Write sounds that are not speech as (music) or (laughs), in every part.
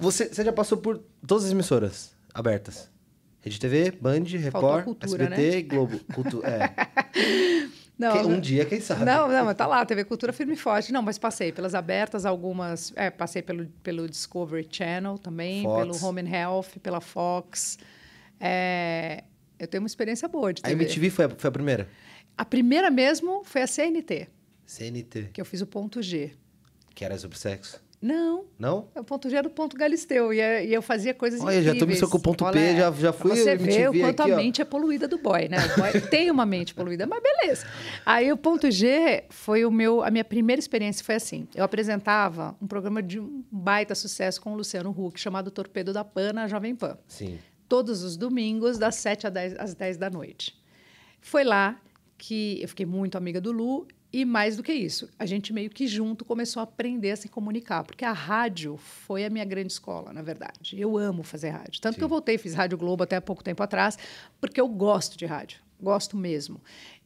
Você, você já passou por todas as emissoras abertas? Rede TV, Band, Record, cultura, SBT, né? Globo. Cultura? é. (laughs) Não, um dia, quem sabe? Não, não, tá lá, TV Cultura firme e forte. Não, mas passei pelas abertas, algumas. É, passei pelo, pelo Discovery Channel também, Fox. pelo Home and Health, pela Fox. É, eu tenho uma experiência boa de TV. A MTV foi a, foi a primeira? A primeira mesmo foi a CNT. CNT. Que eu fiz o ponto G. Que era sobre sexo? Não. Não? É o ponto G era o ponto Galisteu. E, é, e eu fazia coisas Olha, incríveis. já estou me com o ponto Olha, P, já, já fui... Você vê o quanto aqui, a ó. mente é poluída do boy, né? O boy tem uma mente poluída, mas beleza. Aí o ponto G foi o meu... A minha primeira experiência foi assim. Eu apresentava um programa de um baita sucesso com o Luciano Huck, chamado Torpedo da Pana, a Jovem Pan. Sim. Todos os domingos, das 7 às 10, às 10 da noite. Foi lá que eu fiquei muito amiga do Lu e mais do que isso, a gente meio que junto começou a aprender a se comunicar, porque a rádio foi a minha grande escola, na verdade. Eu amo fazer rádio. Tanto Sim. que eu voltei, fiz Rádio Globo até há pouco tempo atrás, porque eu gosto de rádio, gosto mesmo.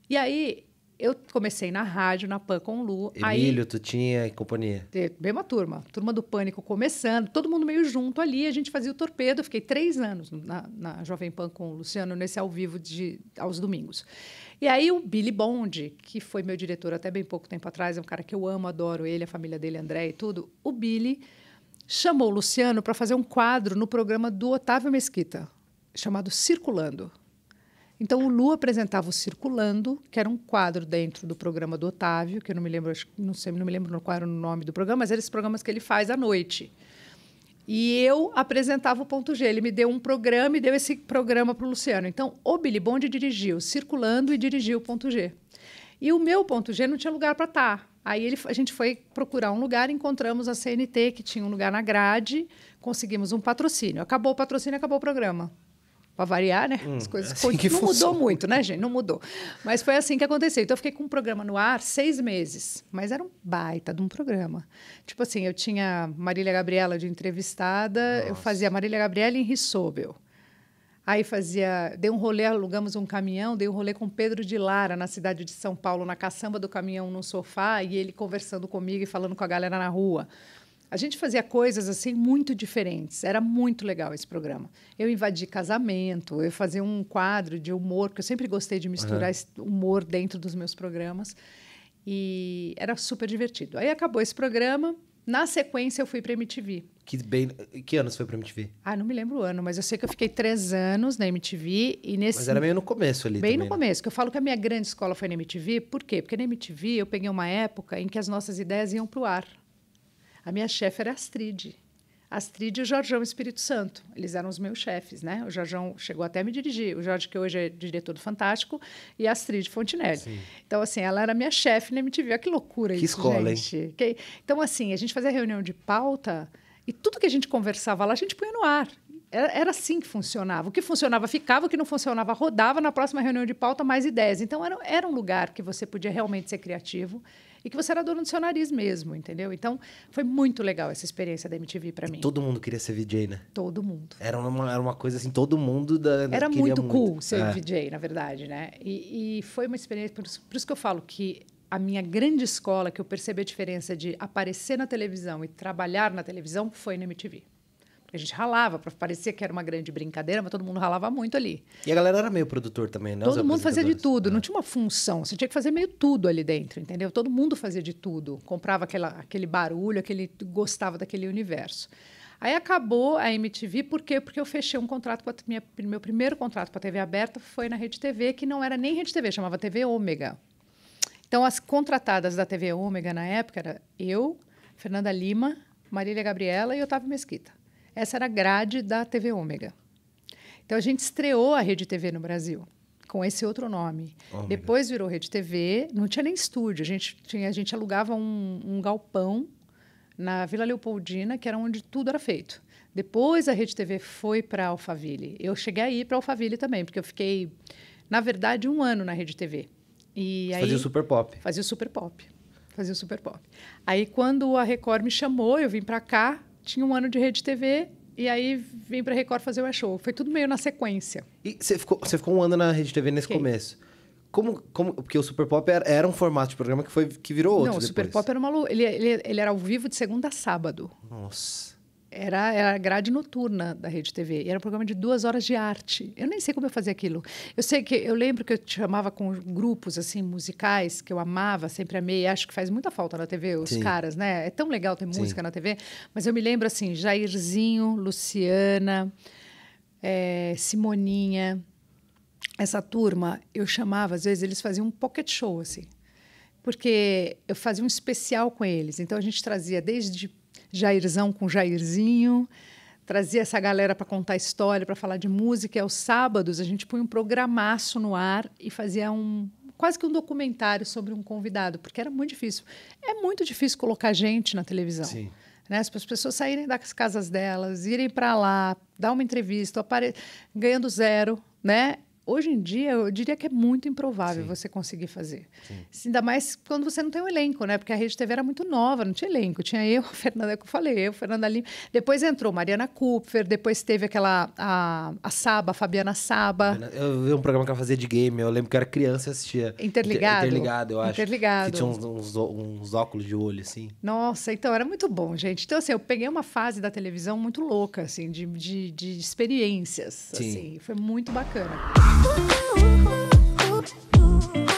E aí eu comecei na rádio, na PAN com o Lu. Emílio, aí, tinha e companhia. É, mesma turma. Turma do Pânico começando, todo mundo meio junto ali. A gente fazia o torpedo. Eu fiquei três anos na, na Jovem Pan com o Luciano, nesse ao vivo de aos domingos. E aí o Billy Bond, que foi meu diretor até bem pouco tempo atrás, é um cara que eu amo, adoro ele, a família dele, André e tudo. O Billy chamou o Luciano para fazer um quadro no programa do Otávio Mesquita, chamado Circulando. Então, o Lu apresentava o Circulando, que era um quadro dentro do programa do Otávio, que eu não me lembro, não sei, não me lembro qual era o nome do programa, mas eram esses programas que ele faz à noite. E eu apresentava o Ponto G. Ele me deu um programa e deu esse programa para o Luciano. Então, o Billy Bond dirigiu Circulando e dirigiu o Ponto G. E o meu Ponto G não tinha lugar para estar. Tá. Aí ele, a gente foi procurar um lugar, encontramos a CNT, que tinha um lugar na grade, conseguimos um patrocínio. Acabou o patrocínio, acabou o programa para variar, né? Hum, As coisas é assim não mudou muito, né, gente? Não mudou. Mas foi assim que aconteceu. Então eu fiquei com um programa no ar seis meses, mas era um baita de um programa. Tipo assim, eu tinha Marília Gabriela de entrevistada, Nossa. eu fazia Marília Gabriela em Rissobel. Aí fazia, dei um rolê, alugamos um caminhão, dei um rolê com Pedro de Lara na cidade de São Paulo, na caçamba do caminhão, num sofá, e ele conversando comigo e falando com a galera na rua. A gente fazia coisas assim muito diferentes. Era muito legal esse programa. Eu invadi casamento, eu fazia um quadro de humor, que eu sempre gostei de misturar uhum. humor dentro dos meus programas. E era super divertido. Aí acabou esse programa. Na sequência, eu fui para a MTV. Que, bem... que você foi para a MTV? Ah, não me lembro o ano, mas eu sei que eu fiquei três anos na MTV. E nesse... Mas era meio no começo ali. Bem também, no né? começo, que eu falo que a minha grande escola foi na MTV. Por quê? Porque na MTV eu peguei uma época em que as nossas ideias iam para o ar. A minha chefe era Astrid. Astrid e o Jorgão Espírito Santo. Eles eram os meus chefes, né? O Jorgão chegou até a me dirigir. O Jorge, que hoje é diretor do Fantástico, e a Astrid Fontenelle. Sim. Então, assim, ela era minha chefe na MTV. Olha que loucura que isso, escola, gente. Hein? Que... Então, assim, a gente fazia reunião de pauta e tudo que a gente conversava lá, a gente punha no ar. Era, era assim que funcionava. O que funcionava ficava, o que não funcionava rodava. Na próxima reunião de pauta, mais ideias. Então, era, era um lugar que você podia realmente ser criativo e que você era dono do seu nariz mesmo, entendeu? Então, foi muito legal essa experiência da MTV para mim. Todo mundo queria ser VJ, né? Todo mundo. Era uma, era uma coisa assim, todo mundo da, Era muito, muito cool ser é. VJ, na verdade, né? E, e foi uma experiência, por por isso que eu falo que a minha grande escola que eu percebi a diferença de aparecer na televisão e trabalhar na televisão foi na MTV. A gente ralava para parecer que era uma grande brincadeira, mas todo mundo ralava muito ali. E a galera era meio produtor também, né? Todo mundo fazia de tudo, é. não tinha uma função. Você tinha que fazer meio tudo ali dentro, entendeu? Todo mundo fazia de tudo. Comprava aquela, aquele barulho, aquele gostava daquele universo. Aí acabou a MTV, por quê? Porque eu fechei um contrato com a minha, meu primeiro contrato com a TV aberta foi na Rede TV, que não era nem Rede TV, chamava TV Ômega. Então as contratadas da TV Ômega na época era eu, Fernanda Lima, Marília Gabriela e Otávio Mesquita. Essa era a grade da TV Ômega. Então a gente estreou a Rede TV no Brasil com esse outro nome. Ômega. Depois virou Rede TV, não tinha nem estúdio, a gente, tinha, a gente alugava um, um galpão na Vila Leopoldina, que era onde tudo era feito. Depois a Rede TV foi para Alphaville. Eu cheguei a ir para Alphaville também, porque eu fiquei, na verdade, um ano na Rede TV. E Você aí, fazia o Super Pop. Fazia o Super Pop. Fazia o Super Pop. Aí quando a Record me chamou, eu vim para cá, tinha um ano de rede TV e aí vim para Record fazer o show. Foi tudo meio na sequência. E você ficou, você ficou um ano na rede TV nesse okay. começo. Como, como, porque o Super Pop era, era, um formato de programa que, foi, que virou outro. Não, o Super Pop era uma. Ele, ele, ele era ao vivo de segunda a sábado. Nossa era, era a grade noturna da Rede TV. E era um programa de duas horas de arte. Eu nem sei como eu fazia aquilo. Eu sei que eu lembro que eu te chamava com grupos assim musicais que eu amava, sempre amei. Acho que faz muita falta na TV os Sim. caras, né? É tão legal ter música na TV. Mas eu me lembro assim, Jairzinho, Luciana, é, Simoninha. Essa turma eu chamava às vezes eles faziam um pocket show assim. Porque eu fazia um especial com eles. Então a gente trazia desde Jairzão com Jairzinho. Trazia essa galera para contar história, para falar de música. E é aos sábados a gente punha um programaço no ar e fazia um, quase que um documentário sobre um convidado, porque era muito difícil. É muito difícil colocar gente na televisão. Sim. Né? As pessoas saírem das casas delas, irem para lá, dar uma entrevista, apare... ganhando zero, né? hoje em dia, eu diria que é muito improvável Sim. você conseguir fazer. Sim. Ainda mais quando você não tem um elenco, né? Porque a Rede TV era muito nova, não tinha elenco. Tinha eu, (laughs) a Fernanda, que eu falei, eu, Fernanda Lima. Depois entrou Mariana Kupfer, depois teve aquela, a, a Saba, a Fabiana Saba. Eu vi um programa que ela fazia de game, eu lembro que eu era criança e assistia. Interligado. Interligado, eu acho. Interligado. Que tinha uns, uns, uns, óculos de olho, assim. Nossa, então era muito bom, gente. Então, assim, eu peguei uma fase da televisão muito louca, assim, de, de, de experiências, Sim. assim. Foi muito bacana. ooh, ooh, ooh,